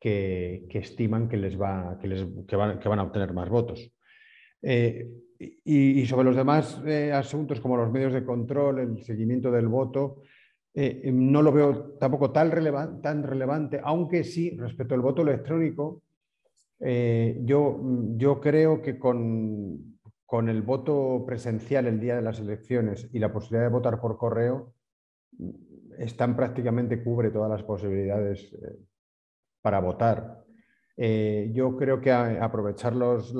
que, estiman que, les va, que van a obtener más votos. Eh, y, sobre los demás eh, asuntos como los medios de control, el seguimiento del voto, eh, no lo veo tampoco tan, relevante, aunque sí, respecto al voto electrónico, yo, creo que con, con, el voto presencial el día de las elecciones y la posibilidad de votar por correo, están prácticamente cubre todas las posibilidades para votar. Eh, yo creo que eh, aprovechar los,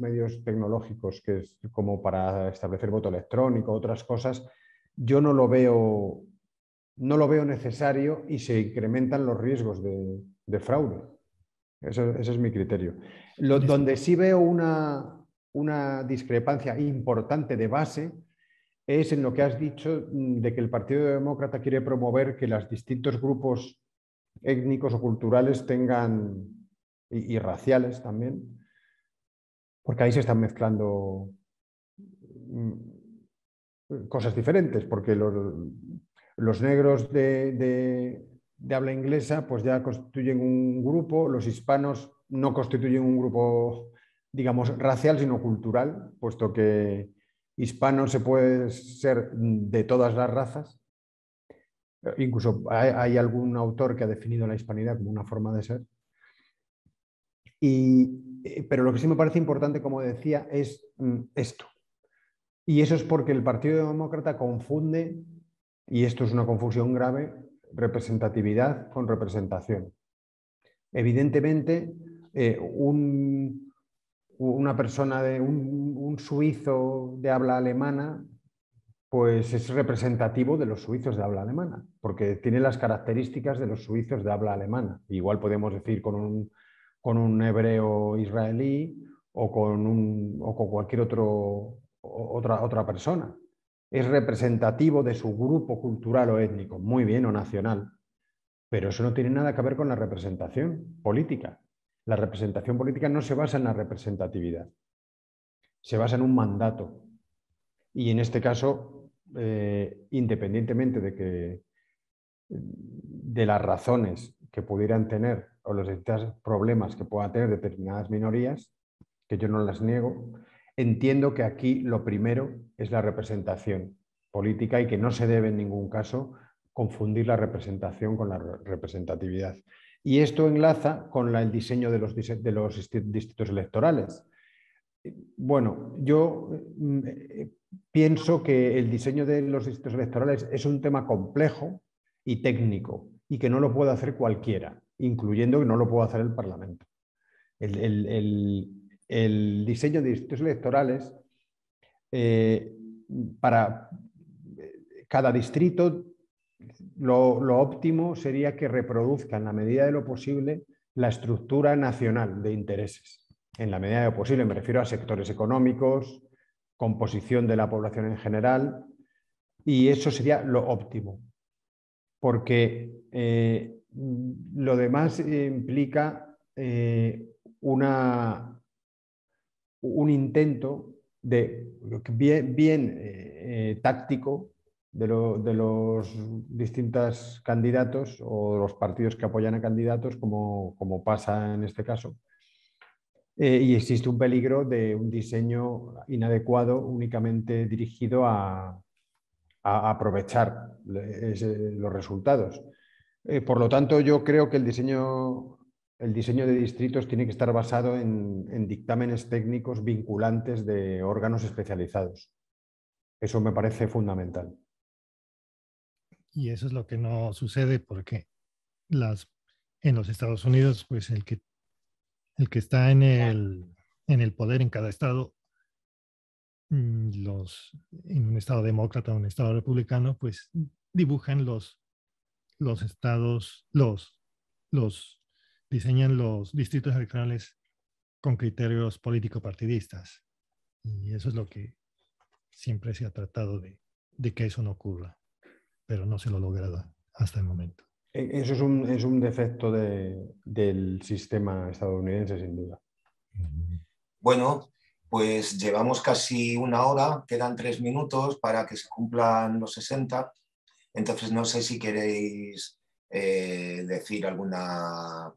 medios tecnológicos, que es como para establecer voto electrónico, otras cosas, yo no lo veo, no lo veo necesario y se incrementan los riesgos de, fraude. ese es mi criterio. donde sí veo una, una discrepancia importante de base es en lo que has dicho mm, de que el Partido Demócrata quiere promover que los distintos grupos étnicos o culturales tengan y, raciales también, porque ahí se están mezclando mm, cosas diferentes, porque los, negros de, habla inglesa pues ya constituyen un grupo, los hispanos no constituyen un grupo, digamos, racial, sino cultural, puesto que hispano se puede ser de todas las razas. Eh, incluso hay algún autor que ha definido la hispanidad como una forma de ser. Eh, pero lo que sí me parece importante, como decía, es mm, esto. Y eso es porque el Partido Demócrata confunde, y esto es una confusión grave, representatividad con representación. Evidentemente, eh, un, una persona, de, un, suizo de habla alemana, pues es representativo de los suizos de habla alemana, porque tiene las características de los suizos de habla alemana. Igual podemos decir con un con un hebreo israelí o con, un, o con cualquier otro, otra, persona. Es representativo de su grupo cultural o étnico, muy bien, o nacional. Pero eso no tiene nada que ver con la representación política. La representación política no se basa en la representatividad, se basa en un mandato. Y en este caso, eh, independientemente de, que, de las razones que pudieran tener o los problemas que puedan tener determinadas minorías, que yo no las niego, entiendo que aquí lo primero es la representación política y que no se debe en ningún caso confundir la representación con la representatividad. Y esto enlaza con el diseño de los, distritos electorales. Bueno, yo mm, eh, pienso que el diseño de los distritos electorales es un tema complejo y técnico y que no lo puede hacer cualquiera incluyendo que no lo puede hacer el Parlamento. El, diseño de distritos electorales eh, para eh, cada distrito lo, óptimo sería que reproduzca en la medida de lo posible la estructura nacional de intereses. En la medida de lo posible me refiero a sectores económicos, composición de la población en general, y eso sería lo óptimo. Porque eh, Mm, lo demás implica eh, un intento de, bien, eh, táctico de, los distintos candidatos o los partidos que apoyan a candidatos, como, pasa en este caso. Eh, y existe un peligro de un diseño inadecuado únicamente dirigido a, aprovechar los resultados. Eh, por lo tanto, yo creo que el diseño, el diseño de distritos tiene que estar basado en, dictámenes técnicos vinculantes de órganos especializados. Eso me parece fundamental. Y eso es lo que no sucede porque en los Estados Unidos, pues el que, el que está en el, en el poder en cada estado mm, los, en un estado demócrata o un estado republicano, pues dibujan los los estados, los, diseñan los distritos electorales con criterios político-partidistas. Y eso es lo que siempre se ha tratado de, que eso no ocurra, pero no se lo ha logrado hasta el momento. E-, eso es un, defecto del sistema estadounidense, sin duda. Bueno, pues llevamos casi una hora, quedan tres minutos para que se cumplan los 60. Entonces, no sé si queréis eh, decir alguna,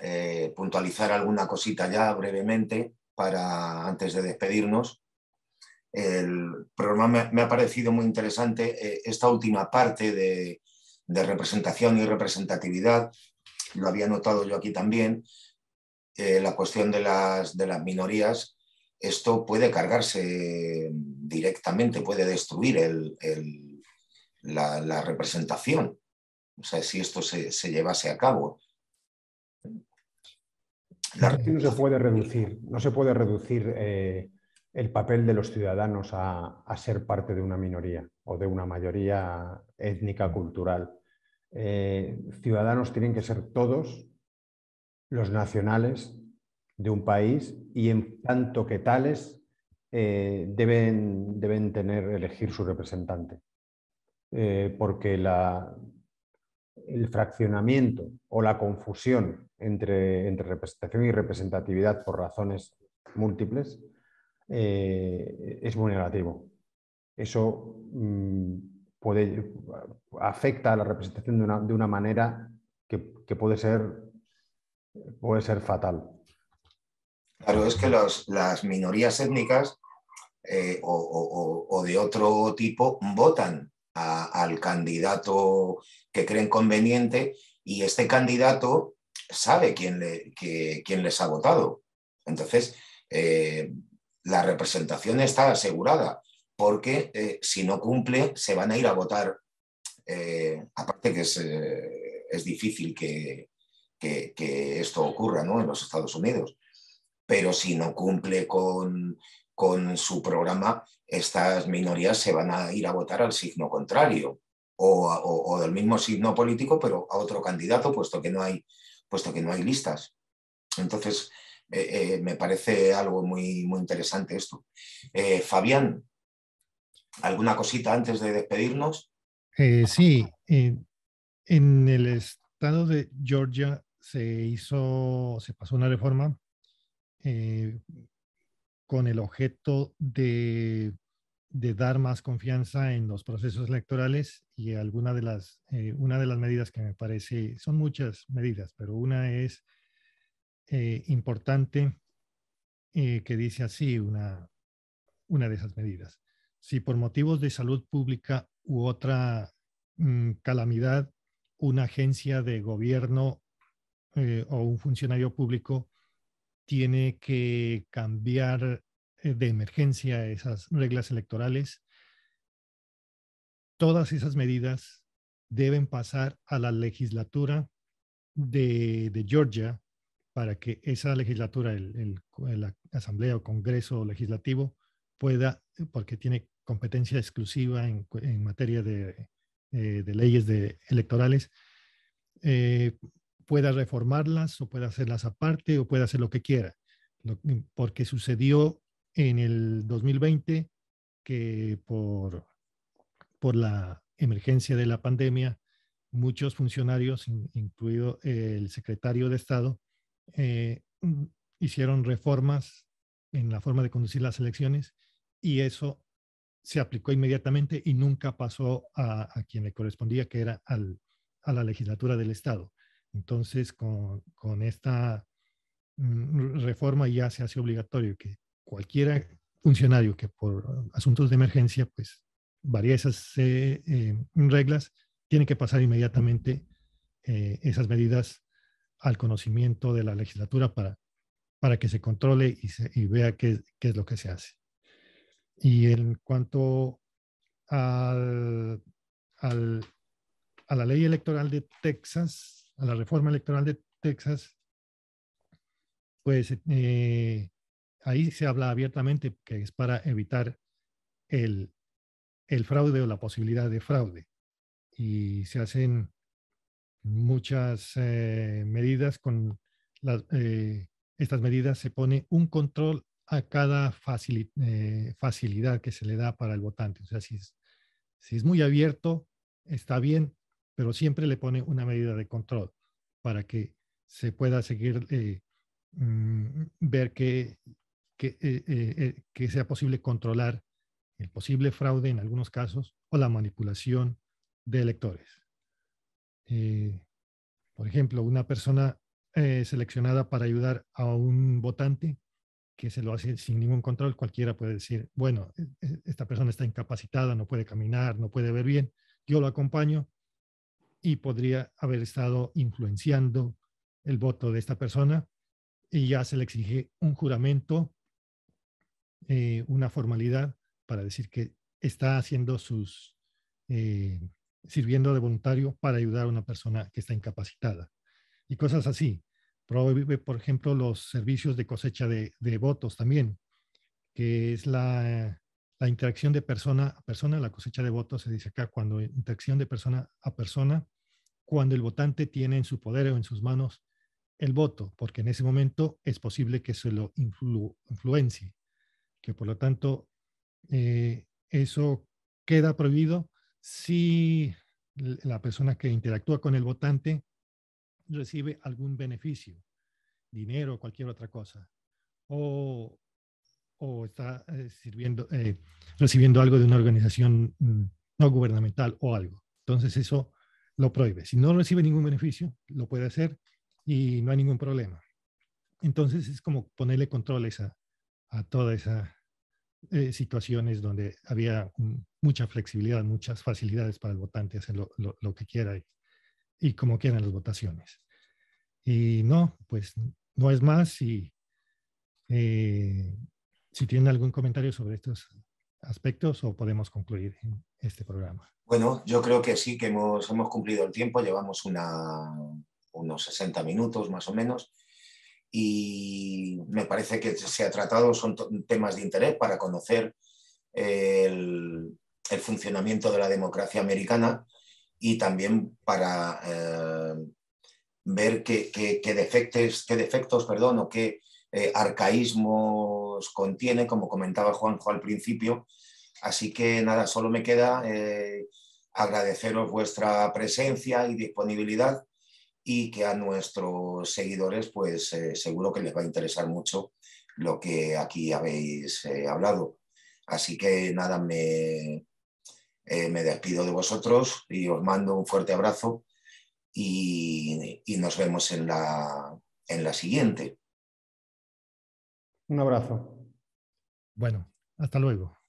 eh, puntualizar alguna cosita ya brevemente para antes de despedirnos. El programa me, ha parecido muy interesante eh, esta última parte de, representación y representatividad. Lo había notado yo aquí también, la cuestión de las, minorías, esto puede cargarse directamente, puede destruir el, la, representación, o sea, si esto se, llevase a cabo. no se puede reducir, no se puede reducir eh, el papel de los ciudadanos a, ser parte de una minoría o de una mayoría étnica, cultural. Eh, ciudadanos tienen que ser todos los nacionales de un país y en tanto que tales eh, deben, deben tener, elegir su representante. Eh, porque el fraccionamiento o la confusión entre, representación y representatividad por razones múltiples eh, es muy negativo. Eso mm, afecta a la representación de una, manera que, puede, ser, puede ser fatal. Claro, es que las minorías étnicas eh, o de otro tipo votan al candidato que creen conveniente y este candidato sabe quién, le, quién les ha votado. Entonces, eh, la representación está asegurada porque eh, si no cumple se van a ir a votar. Eh, aparte que es, difícil que, esto ocurra ¿no? en los Estados Unidos, pero si no cumple con con su programa estas minorías se van a ir a votar al signo contrario o, del mismo signo político, pero a otro candidato, puesto que no hay, puesto que no hay listas. Entonces, eh, eh, me parece algo muy, muy interesante esto. Eh, Fabián, ¿alguna cosita antes de despedirnos? sí, en el estado de Georgia se hizo, se pasó una reforma con el objeto de, dar más confianza en los procesos electorales y alguna de las, eh, una de las medidas que me parece, son muchas medidas, pero una es eh, importante eh, que dice así una, de esas medidas. Si por motivos de salud pública u otra mm, calamidad, una agencia de gobierno o un funcionario público tiene que cambiar eh, de emergencia esas reglas electorales. Todas esas medidas deben pasar a la legislatura de, Georgia para que esa legislatura, el, la asamblea o congreso legislativo pueda, porque tiene competencia exclusiva en, materia eh, de, leyes de, electorales, eh, pueda reformarlas o pueda hacerlas aparte o pueda hacer lo que quiera. Mm, porque sucedió en el 2020 que por, por la emergencia de la pandemia, muchos funcionarios, incluido el secretario de Estado, eh, mm, hicieron reformas en la forma de conducir las elecciones y eso se aplicó inmediatamente y nunca pasó a, quien le correspondía, que era a la legislatura del Estado. Entonces, con, esta mm, reforma ya se hace obligatorio que cualquier funcionario que por asuntos de emergencia, pues varía esas eh, eh, reglas, tiene que pasar inmediatamente eh, esas medidas al conocimiento de la legislatura para, que se controle y, vea qué, es lo que se hace. Y en cuanto a la ley electoral de Texas, a la reforma electoral de Texas, pues eh, ahí se habla abiertamente que es para evitar el, fraude o la posibilidad de fraude. Y se hacen muchas eh, medidas con eh, estas medidas se pone un control a cada facilidad que se le da para el votante. O sea, si es muy abierto, está bien, pero siempre le pone una medida de control para que se pueda seguir eh, mm, ver que, eh, eh, que, sea posible controlar el posible fraude en algunos casos o la manipulación de electores. por ejemplo, una persona seleccionada para ayudar a un votante que se lo hace sin ningún control, cualquiera puede decir, bueno, e, e, esta persona está incapacitada, no puede caminar, no puede ver bien, yo lo acompaño y podría haber estado influenciando el voto de esta persona y ya se le exige un juramento, eh, una formalidad para decir que está haciendo sus, eh, sirviendo de voluntario para ayudar a una persona que está incapacitada y cosas así. Prohíbe, por ejemplo, los servicios de cosecha de, votos también, que es la, la, interacción de persona a persona, la cosecha de votos se dice acá, cuando interacción de persona a persona cuando el votante tiene en su poder o en sus manos el voto, porque en ese momento es posible que se lo influ influencie, que por lo tanto eh, eso queda prohibido si la persona que interactúa con el votante recibe algún beneficio, dinero o cualquier otra cosa, o, está eh, sirviendo, eh, recibiendo algo de una organización mm, no gubernamental o algo. Entonces eso lo prohíbe. Si no recibe ningún beneficio, lo puede hacer y no hay ningún problema. Entonces es como ponerle controles a, todas esas eh, situaciones donde había mucha flexibilidad, muchas facilidades para el votante hacer lo, que quiera y, como quieran las votaciones. Y no, pues no es más. Y eh, si tienen algún comentario sobre estos aspectos o podemos concluir este programa? Bueno, yo creo que sí, que hemos, cumplido el tiempo, llevamos unos 60 minutos más o menos y me parece que se ha tratado, son temas de interés para conocer eh, el, funcionamiento de la democracia americana y también para eh, ver qué, defectos perdón, o qué eh, arcaísmo contiene, como comentaba Juanjo al principio. Así que nada, solo me queda eh, agradeceros vuestra presencia y disponibilidad y que a nuestros seguidores pues eh, seguro que les va a interesar mucho lo que aquí habéis eh, hablado. Así que nada, me, me despido de vosotros y os mando un fuerte abrazo y, nos vemos en la siguiente. Un abrazo. Bueno, hasta luego.